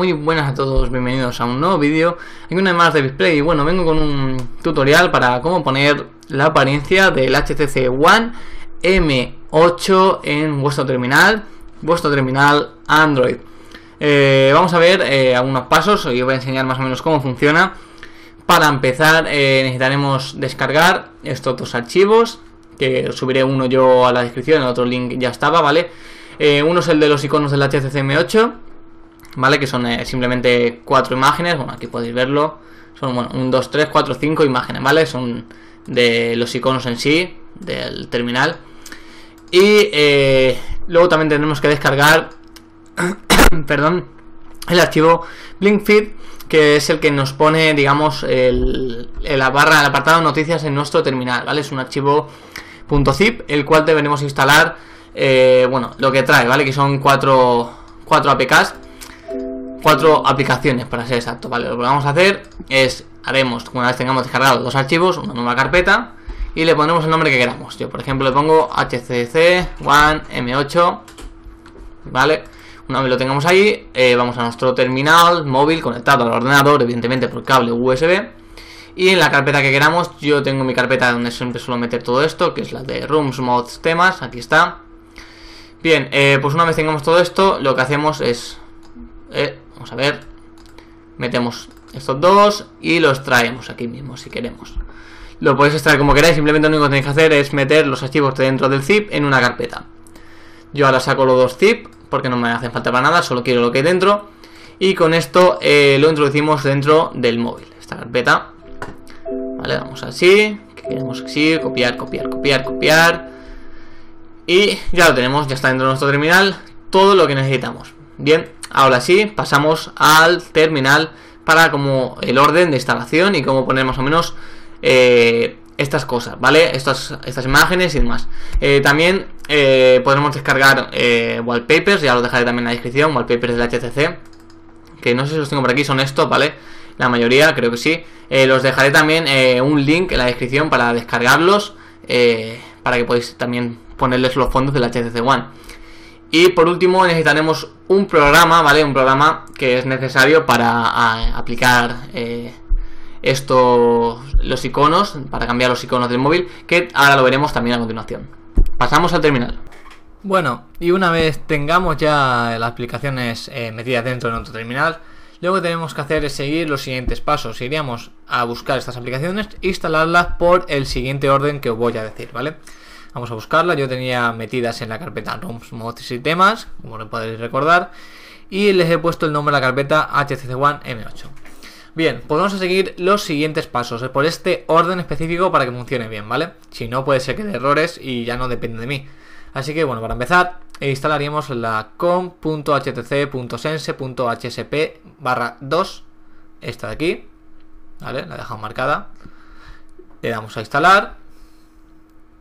muy buenas a todos, bienvenidos a un nuevo vídeo Aquí una más de Display y bueno, vengo con un tutorial para cómo poner la apariencia del HTC One M8 en vuestro terminal, vuestro terminal Android eh, Vamos a ver eh, algunos pasos, hoy os voy a enseñar más o menos cómo funciona Para empezar eh, necesitaremos descargar estos dos archivos Que subiré uno yo a la descripción, el otro link ya estaba, ¿vale? uno es el de los iconos del HTC M8 ¿vale? Que son eh, simplemente cuatro imágenes, bueno, aquí podéis verlo, son, bueno, un, dos, tres, cuatro, cinco imágenes, ¿vale? Son de los iconos en sí, del terminal. Y eh, luego también tenemos que descargar, perdón, el archivo BlinkFeed, que es el que nos pone, digamos, el, la barra, el apartado noticias en nuestro terminal, ¿vale? Es un archivo .zip, el cual deberemos instalar, eh, bueno, lo que trae, ¿vale? Que son cuatro, cuatro APKs cuatro aplicaciones para ser exacto, ¿vale? Lo que vamos a hacer es, haremos, una vez tengamos descargados dos archivos, una nueva carpeta y le ponemos el nombre que queramos. Yo, por ejemplo, le pongo hcc one m8, ¿vale? Una vez lo tengamos ahí, eh, vamos a nuestro terminal móvil conectado al ordenador, evidentemente por cable USB. Y en la carpeta que queramos, yo tengo mi carpeta donde siempre suelo meter todo esto, que es la de Rooms, Mods, Temas, aquí está. Bien, eh, pues una vez tengamos todo esto, lo que hacemos es... Eh, Vamos a ver. Metemos estos dos y los traemos aquí mismo si queremos. Lo podéis extraer como queráis, simplemente lo único que tenéis que hacer es meter los archivos dentro del zip en una carpeta. Yo ahora saco los dos zip porque no me hacen falta para nada, solo quiero lo que hay dentro. Y con esto eh, lo introducimos dentro del móvil, esta carpeta. Vale, vamos así, queremos así, copiar, copiar, copiar, copiar. Y ya lo tenemos, ya está dentro de nuestro terminal todo lo que necesitamos. Bien, ahora sí, pasamos al terminal para como el orden de instalación y cómo poner más o menos eh, estas cosas, ¿vale? Estas, estas imágenes y demás. Eh, también eh, podremos descargar wallpapers, ya los dejaré también en la descripción, wallpapers del HCC, que no sé si los tengo por aquí, son estos, ¿vale? La mayoría, creo que sí. los dejaré también un link en la descripción para descargarlos, para que podáis también ponerles los fondos del HCC One. Y por último necesitaremos un programa, ¿vale? Un programa que es necesario para aplicar eh, estos los iconos, para cambiar los iconos del móvil, que ahora lo veremos también a continuación. Pasamos al terminal. Bueno, y una vez tengamos ya las aplicaciones eh, metidas dentro de nuestro terminal, lo que tenemos que hacer es seguir los siguientes pasos. Iríamos a buscar estas aplicaciones e instalarlas por el siguiente orden que os voy a decir, ¿vale? vale Vamos a buscarla. Yo tenía metidas en la carpeta ROMs, mods y temas, como lo podéis recordar. Y les he puesto el nombre de la carpeta HCC1M8. Bien, pues vamos a seguir los siguientes pasos, eh, por este orden específico para que funcione bien, ¿vale? Si no, puede ser que de errores y ya no depende de mí. Así que bueno, para empezar, instalaríamos la com.htc.sense.hsp barra 2, esta de aquí, ¿vale? La he marcada. Le damos a instalar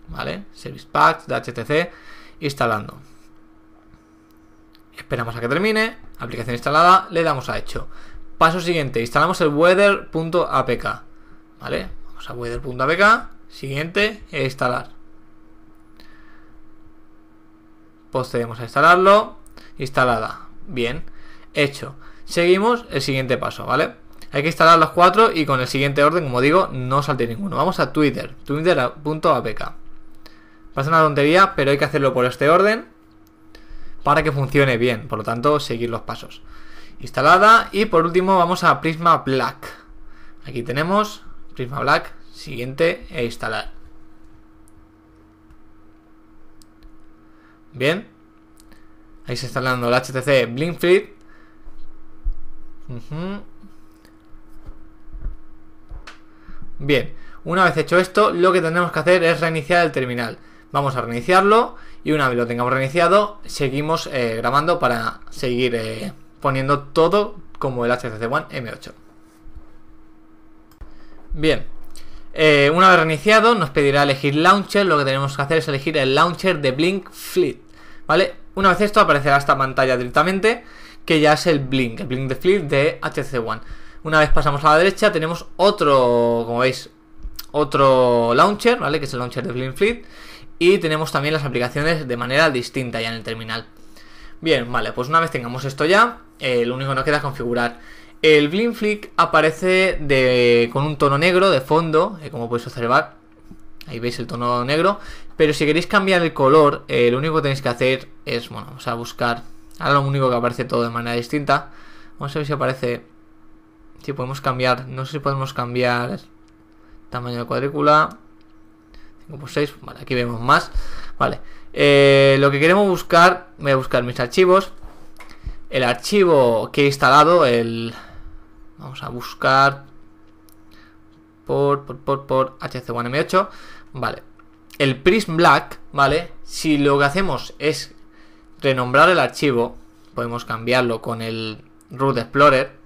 ¿vale? Service Packs, HTC, instalando. Esperamos a que termine, aplicación instalada, le damos a hecho. Paso siguiente, instalamos el weather.apk, ¿vale? Vamos a weather.apk, siguiente, e instalar. Procedemos a instalarlo, instalada, bien, hecho. Seguimos el siguiente paso, ¿vale? Hay que instalar los cuatro y con el siguiente orden, como digo, no salte ninguno. Vamos a Twitter, twitter.apk. Va a una tontería, pero hay que hacerlo por este orden para que funcione bien. Por lo tanto, seguir los pasos. Instalada y por último vamos a Prisma Black. Aquí tenemos Prisma Black, siguiente e instalar. Bien. Ahí se está instalando el HTC blinkfeed Bien. Una vez hecho esto, lo que tenemos que hacer es reiniciar el terminal. Vamos a reiniciarlo y una vez lo tengamos reiniciado, seguimos eh, grabando para seguir eh, poniendo todo como el HCC One M8. Bien, eh, una vez reiniciado nos pedirá elegir launcher, lo que tenemos que hacer es elegir el launcher de Blink Fleet, ¿vale? Una vez esto aparecerá esta pantalla directamente, que ya es el Blink, el Blink de Fleet de HC One. Una vez pasamos a la derecha tenemos otro, como veis, otro launcher, ¿vale? Que es el launcher de Blink Fleet y tenemos también las aplicaciones de manera distinta ya en el terminal. Bien, vale, pues una vez tengamos esto ya, eh, lo único que nos queda es configurar. El flick aparece de, con un tono negro de fondo, eh, como podéis observar. Ahí veis el tono negro. Pero si queréis cambiar el color, eh, lo único que tenéis que hacer es, bueno, vamos a buscar. Ahora lo único que aparece todo de manera distinta. Vamos a ver si aparece... Si podemos cambiar... No sé si podemos cambiar tamaño de cuadrícula aquí vemos más, vale. Eh, lo que queremos buscar, voy a buscar mis archivos, el archivo que he instalado, el... Vamos a buscar por, por, por, por HC1M8, vale. El Prism Black, ¿vale? Si lo que hacemos es renombrar el archivo, podemos cambiarlo con el Root Explorer,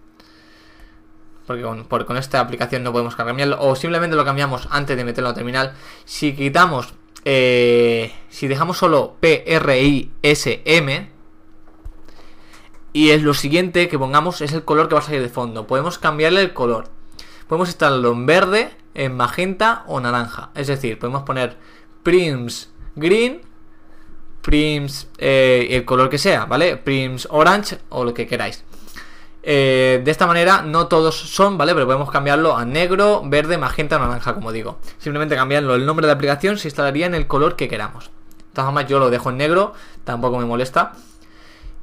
porque con, esta aplicación no podemos cambiarlo, o simplemente lo cambiamos antes de meterlo a terminal. Si quitamos, eh, si dejamos solo PRISM, y es lo siguiente que pongamos es el color que va a salir de fondo. Podemos cambiarle el color. Podemos instalarlo en verde, en magenta o naranja. Es decir, podemos poner prims green, prims eh, el color que sea, ¿vale? Prims orange o lo que queráis. Eh, de esta manera no todos son, ¿vale? Pero podemos cambiarlo a negro, verde, magenta, naranja, como digo. Simplemente cambiarlo el nombre de la aplicación se instalaría en el color que queramos. De todas formas yo lo dejo en negro, tampoco me molesta.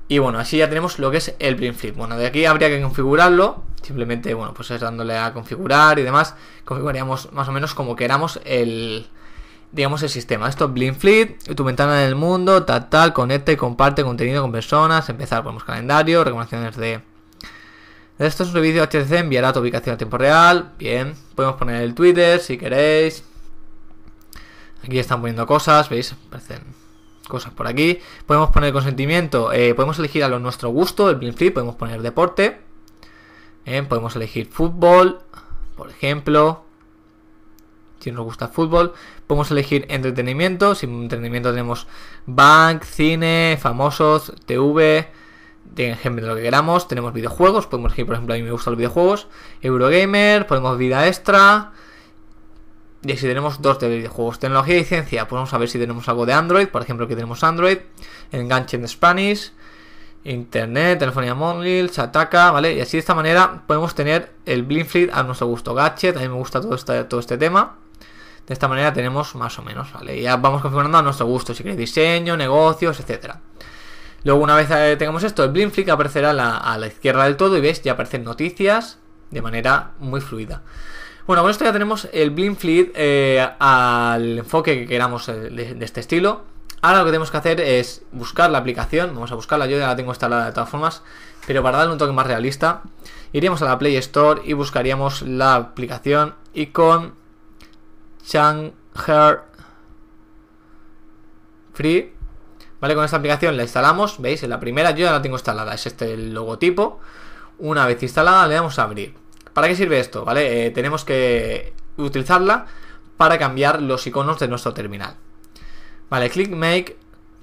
Y bueno, así ya tenemos lo que es el print Bueno, de aquí habría que configurarlo. Simplemente, bueno, pues dándole a configurar y demás. Configuraríamos más o menos como queramos el, digamos, el sistema. Esto es tu ventana en el mundo, tal, tal, conecta y comparte contenido con personas, empezar, ponemos calendario, recomendaciones de esto es un servicio HTC enviará tu ubicación a tiempo real. Bien, podemos poner el Twitter si queréis. Aquí están poniendo cosas, ¿veis? Aparecen cosas por aquí. Podemos poner consentimiento, eh, podemos elegir a nuestro gusto, el bien free, podemos poner deporte. podemos elegir fútbol, por ejemplo. Si nos gusta fútbol, podemos elegir entretenimiento. Si entretenimiento tenemos bank, cine, famosos, TV, de lo que queramos, tenemos videojuegos, podemos ir por ejemplo, a mí me gustan los videojuegos, Eurogamer, podemos vida extra, y si tenemos dos de videojuegos, tecnología y ciencia, podemos vamos ver si tenemos algo de Android, por ejemplo, aquí tenemos Android, enganche en Spanish, Internet, telefonía móvil, se ¿vale? Y así de esta manera podemos tener el BlinkFleet a nuestro gusto. Gadget, a mí me gusta todo este, todo este tema. De esta manera tenemos más o menos, ¿vale? Ya vamos configurando a nuestro gusto, si queréis diseño, negocios, etcétera. Luego una vez eh, tengamos esto, el Blink aparecerá a la, izquierda del todo y ves, ya aparecen noticias de manera muy fluida. Bueno, con esto ya tenemos el Blink eh, al enfoque que queramos eh, de, este estilo. Ahora lo que tenemos que hacer es buscar la aplicación. Vamos a buscarla, yo ya la tengo instalada de todas formas. Pero para darle un toque más realista, iríamos a la Play Store y buscaríamos la aplicación icon con Changher Free ¿Vale? Con esta aplicación la instalamos, ¿veis? En la primera yo ya la tengo instalada, es este el logotipo. Una vez instalada le damos a abrir. ¿Para qué sirve esto? ¿Vale? Eh, tenemos que utilizarla para cambiar los iconos de nuestro terminal. Vale, click make,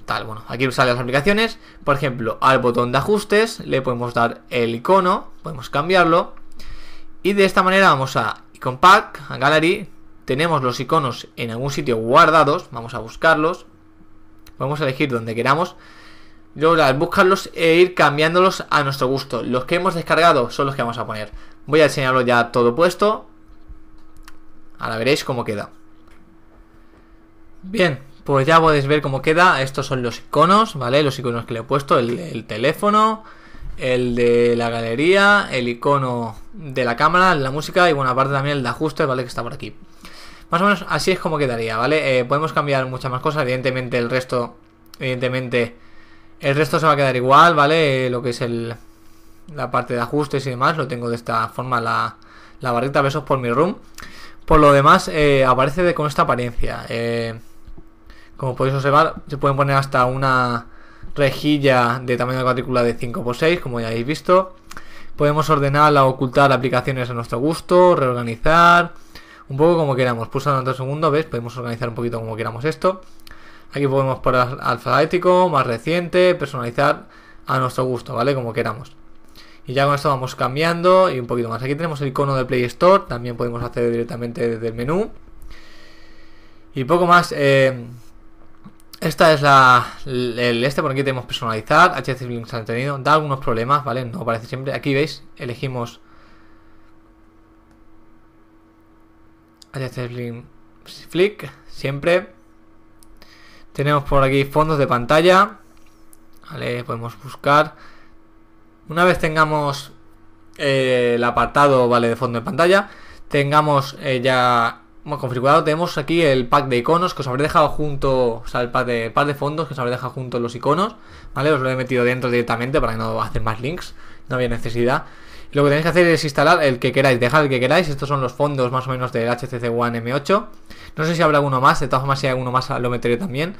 tal, bueno, aquí salen las aplicaciones. Por ejemplo, al botón de ajustes le podemos dar el icono, podemos cambiarlo. Y de esta manera vamos a Icon a Gallery, tenemos los iconos en algún sitio guardados, vamos a buscarlos a elegir donde queramos. Luego al buscarlos e ir cambiándolos a nuestro gusto. Los que hemos descargado son los que vamos a poner. Voy a enseñarlo ya todo puesto. Ahora veréis cómo queda. Bien, pues ya podéis ver cómo queda. Estos son los iconos, ¿vale? Los iconos que le he puesto. El, teléfono, el de la galería, el icono de la cámara, la música y bueno, parte también el de ajustes, ¿vale? Que está por aquí. Más o menos así es como quedaría, ¿vale? Eh, podemos cambiar muchas más cosas, evidentemente el resto, evidentemente el resto se va a quedar igual, ¿vale? Eh, lo que es la parte de ajustes y demás, lo tengo de esta forma, la, la barrita besos por mi room. Por lo demás, eh, aparece con esta apariencia. como podéis observar, se pueden poner hasta una rejilla de tamaño de cuadrícula de 5x6, como ya habéis visto. Podemos ordenarla o ocultar aplicaciones a nuestro gusto, reorganizar un poco como queramos. Pulsando en otro segundo, ¿ves? Podemos organizar un poquito como queramos esto. Aquí podemos por alfabético, más reciente, personalizar a nuestro gusto, ¿vale? Como queramos. Y ya con esto vamos cambiando y un poquito más. Aquí tenemos el icono de Play Store, también podemos acceder directamente desde el menú. Y poco más. Eh, esta es la el este, por aquí tenemos personalizar, HC Links contenido, da algunos problemas, ¿vale? No aparece siempre. Aquí veis, elegimos link, Flick, siempre. Tenemos por aquí fondos de pantalla. Vale, podemos buscar. Una vez tengamos eh, el apartado vale, de fondo de pantalla, tengamos eh, ya hemos configurado, tenemos aquí el pack de iconos que os habré dejado junto, o sea, el pack de, de fondos que os habré dejado junto los iconos, ¿vale? Os lo he metido dentro directamente para que no hacer más links, no había necesidad. Lo que tenéis que hacer es instalar el que queráis, dejar el que queráis. Estos son los fondos más o menos del HTC One M8. No sé si habrá alguno más, de todas formas si hay alguno más lo meteré también.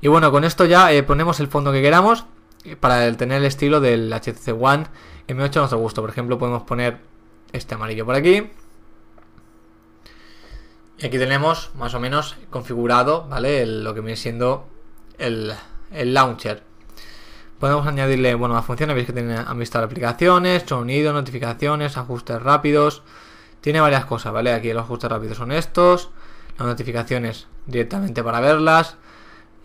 Y bueno, con esto ya eh, ponemos el fondo que queramos eh, para tener el estilo del HTC One M8 a nuestro gusto. Por ejemplo, podemos poner este amarillo por aquí. Y aquí tenemos más o menos configurado, ¿vale? lo que viene siendo el, el launcher. Podemos añadirle, bueno, las funciones, veis que tiene amistad aplicaciones, sonido, notificaciones, ajustes rápidos. Tiene varias cosas, ¿vale? Aquí los ajustes rápidos son estos. Las notificaciones directamente para verlas.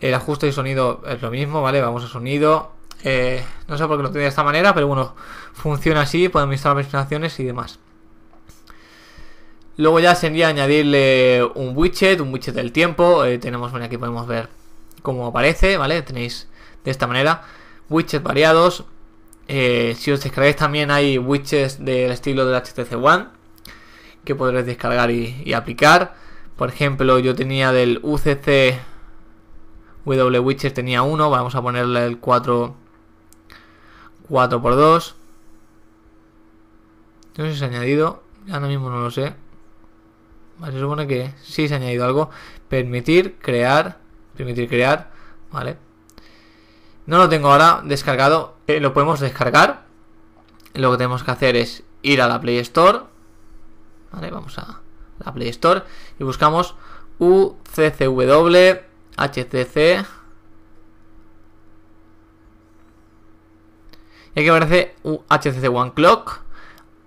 El ajuste y sonido es lo mismo, ¿vale? Vamos a sonido. Eh, no sé por qué lo tiene de esta manera, pero bueno, funciona así, podemos instalar aplicaciones y demás. Luego ya sería añadirle un widget, un widget del tiempo. Eh, tenemos, bueno, aquí podemos ver cómo aparece, ¿vale? Tenéis de esta manera widgets variados. Eh, si os descargáis también hay widgets del estilo del HTC One que podréis descargar y, aplicar. Por ejemplo, yo tenía del UCC Witches tenía uno, vamos a ponerle el 4 4x2. No sé si se ha añadido, ahora mismo no lo sé. se supone que sí se ha añadido algo. Permitir crear, permitir crear, vale. No lo tengo ahora descargado. Eh, lo podemos descargar. Lo que tenemos que hacer es ir a la Play Store. Vale, vamos a la Play Store y buscamos UCCW HCC. Y aquí aparece HCC One Clock,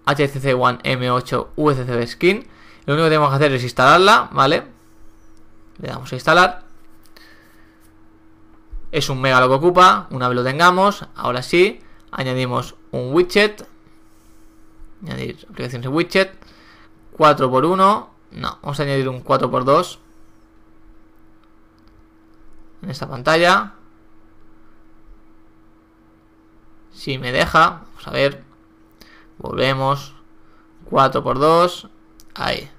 HCC One M8 UCC Skin. Lo único que tenemos que hacer es instalarla, ¿vale? Le damos a instalar. Es un mega lo que ocupa. Una vez lo tengamos, ahora sí, añadimos un widget. Añadir aplicaciones widget. 4x1. No, vamos a añadir un 4x2. En esta pantalla. Si me deja, vamos a ver. Volvemos. 4x2. Ahí.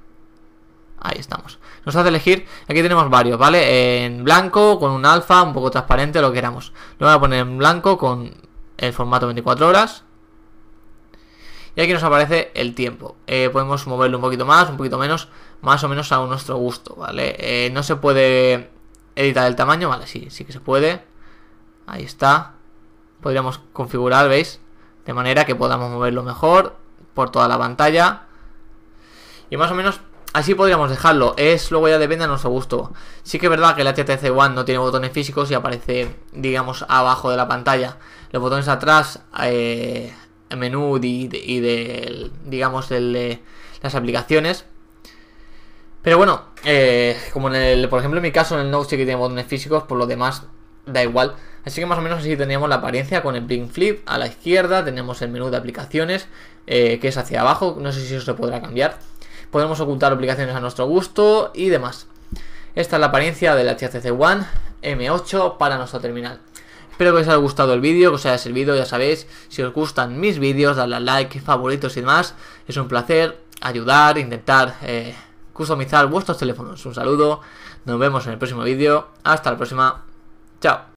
Ahí estamos. Nos hace elegir, aquí tenemos varios, ¿vale? En blanco, con un alfa, un poco transparente, lo que queramos. Lo voy a poner en blanco con el formato 24 horas. Y aquí nos aparece el tiempo. Eh, podemos moverlo un poquito más, un poquito menos, más o menos a nuestro gusto, ¿vale? Eh, no se puede editar el tamaño, vale, sí, sí que se puede. Ahí está. Podríamos configurar, ¿veis? De manera que podamos moverlo mejor por toda la pantalla. Y más o menos Así podríamos dejarlo, es luego ya depende a nuestro gusto. Sí que es verdad que el HTC One no tiene botones físicos y aparece, digamos, abajo de la pantalla. Los botones atrás, eh, el menú y, de, digamos, de las aplicaciones. Pero bueno, eh, como en el, por ejemplo en mi caso en el Note sí que tiene botones físicos, por lo demás da igual. Así que más o menos así teníamos la apariencia con el Blink Flip a la izquierda, tenemos el menú de aplicaciones eh, que es hacia abajo, no sé si eso se podrá cambiar podemos ocultar aplicaciones a nuestro gusto y demás. Esta es la apariencia del HTC One M8 para nuestro terminal. Espero que os haya gustado el vídeo, que os haya servido, ya sabéis, si os gustan mis vídeos, dadle a like, favoritos y demás. Es un placer ayudar, intentar eh, customizar vuestros teléfonos. Un saludo, nos vemos en el próximo vídeo, hasta la próxima, chao.